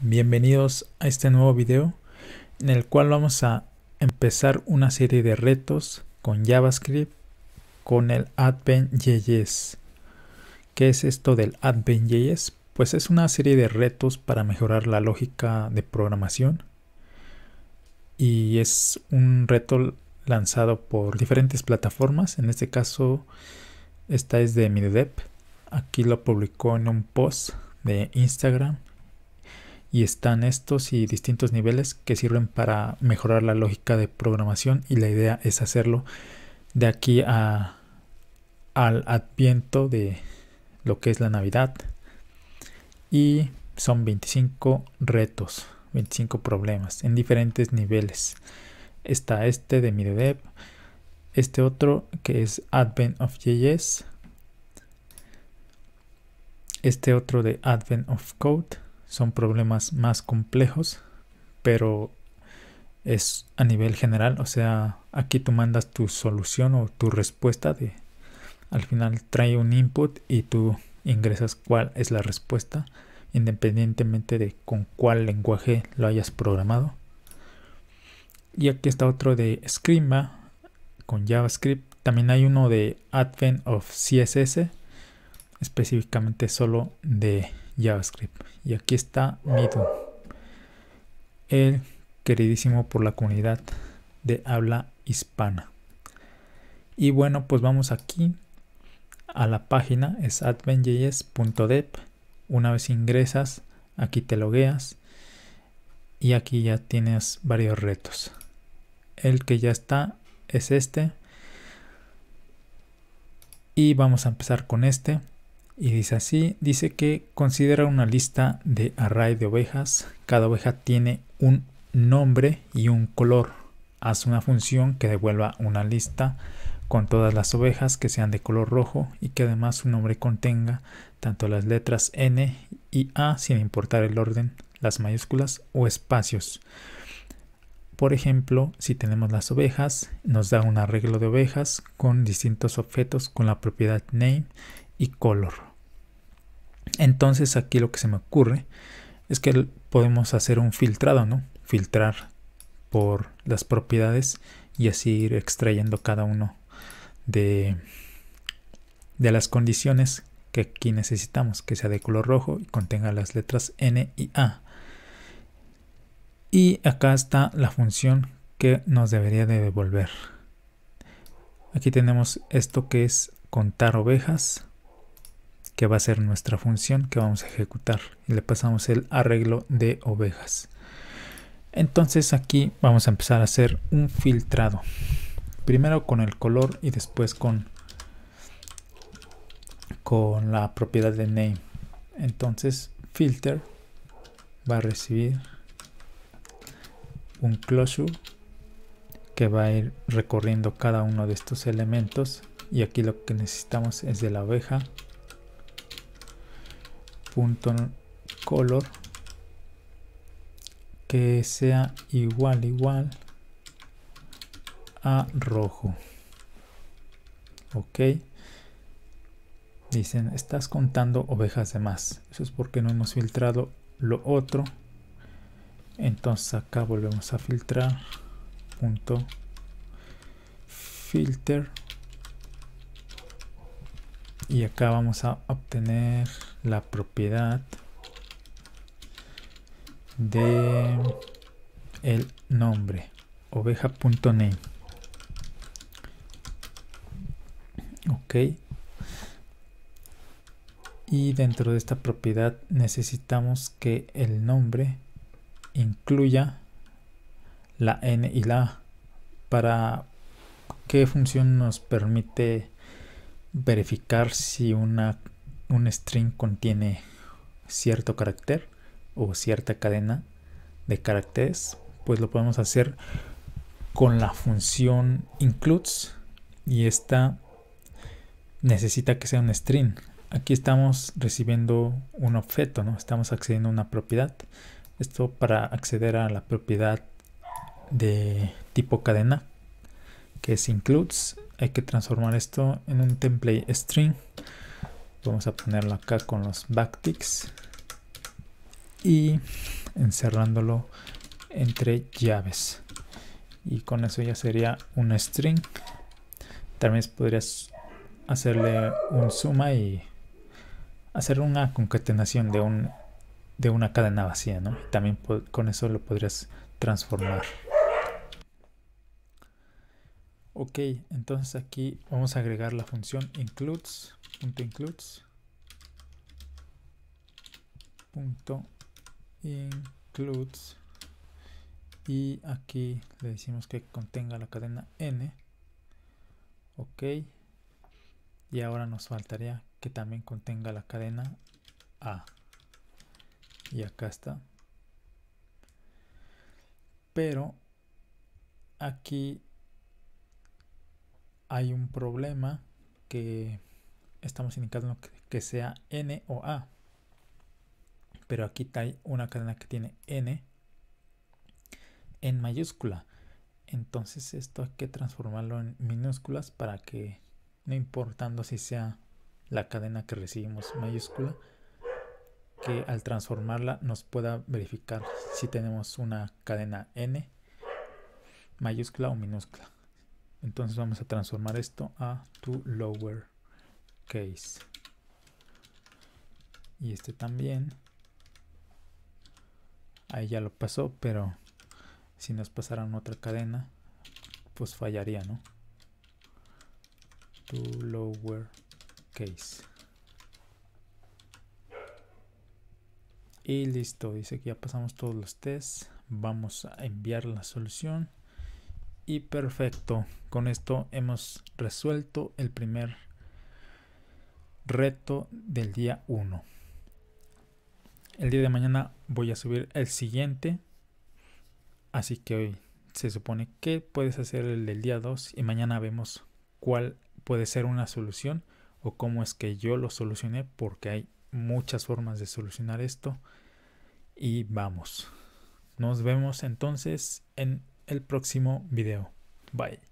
Bienvenidos a este nuevo video en el cual vamos a empezar una serie de retos con JavaScript con el Advent.js. ¿Qué es esto del Advent.js? Pues es una serie de retos para mejorar la lógica de programación y es un reto lanzado por diferentes plataformas, en este caso esta es de MidDev. Aquí lo publicó en un post de Instagram y están estos y distintos niveles que sirven para mejorar la lógica de programación y la idea es hacerlo de aquí a, al adviento de lo que es la Navidad y son 25 retos, 25 problemas en diferentes niveles. Está este de MIDEDEV, este otro que es Advent of JS, este otro de Advent of Code son problemas más complejos, pero es a nivel general, o sea, aquí tú mandas tu solución o tu respuesta de al final trae un input y tú ingresas cuál es la respuesta independientemente de con cuál lenguaje lo hayas programado. Y aquí está otro de Scrima con JavaScript. También hay uno de Advent of CSS, específicamente solo de JavaScript. Y aquí está Mido, el queridísimo por la comunidad de habla hispana. Y bueno, pues vamos aquí a la página, es advenjs.dev. Una vez ingresas, aquí te logueas y aquí ya tienes varios retos. El que ya está es este. Y vamos a empezar con este. Y dice así, dice que considera una lista de array de ovejas. Cada oveja tiene un nombre y un color. Haz una función que devuelva una lista con todas las ovejas que sean de color rojo y que además su nombre contenga tanto las letras N y A sin importar el orden, las mayúsculas o espacios. Por ejemplo, si tenemos las ovejas, nos da un arreglo de ovejas con distintos objetos con la propiedad name y color. Entonces aquí lo que se me ocurre es que podemos hacer un filtrado, ¿no? Filtrar por las propiedades y así ir extrayendo cada uno de, de las condiciones que aquí necesitamos, que sea de color rojo y contenga las letras N y A. Y acá está la función que nos debería de devolver. Aquí tenemos esto que es contar ovejas que va a ser nuestra función que vamos a ejecutar y le pasamos el arreglo de ovejas entonces aquí vamos a empezar a hacer un filtrado primero con el color y después con con la propiedad de name entonces filter va a recibir un closure que va a ir recorriendo cada uno de estos elementos y aquí lo que necesitamos es de la oveja punto color que sea igual igual a rojo ok dicen estás contando ovejas de más eso es porque no hemos filtrado lo otro entonces acá volvemos a filtrar punto filter y acá vamos a obtener la propiedad de el nombre oveja.name ok y dentro de esta propiedad necesitamos que el nombre incluya la n y la a para qué función nos permite verificar si una, un string contiene cierto carácter o cierta cadena de caracteres, pues lo podemos hacer con la función includes y esta necesita que sea un string. Aquí estamos recibiendo un objeto, ¿no? Estamos accediendo a una propiedad. Esto para acceder a la propiedad de tipo cadena, que es includes, hay que transformar esto en un template string vamos a ponerlo acá con los backticks y encerrándolo entre llaves y con eso ya sería un string también podrías hacerle un suma y hacer una concatenación de un de una cadena vacía ¿no? también con eso lo podrías transformar Ok, entonces aquí vamos a agregar la función includes, punto includes, punto includes, y aquí le decimos que contenga la cadena n, ok, y ahora nos faltaría que también contenga la cadena a, y acá está, pero aquí hay un problema que estamos indicando que sea n o a. Pero aquí hay una cadena que tiene n en mayúscula. Entonces esto hay que transformarlo en minúsculas para que no importando si sea la cadena que recibimos mayúscula, que al transformarla nos pueda verificar si tenemos una cadena n mayúscula o minúscula. Entonces vamos a transformar esto a to lower case. Y este también. Ahí ya lo pasó, pero si nos pasaran otra cadena, pues fallaría, ¿no? To lower case. Y listo, dice que ya pasamos todos los tests. Vamos a enviar la solución y perfecto. Con esto hemos resuelto el primer reto del día 1. El día de mañana voy a subir el siguiente. Así que hoy se supone que puedes hacer el del día 2 y mañana vemos cuál puede ser una solución o cómo es que yo lo solucioné porque hay muchas formas de solucionar esto. Y vamos. Nos vemos entonces en el próximo video. Bye.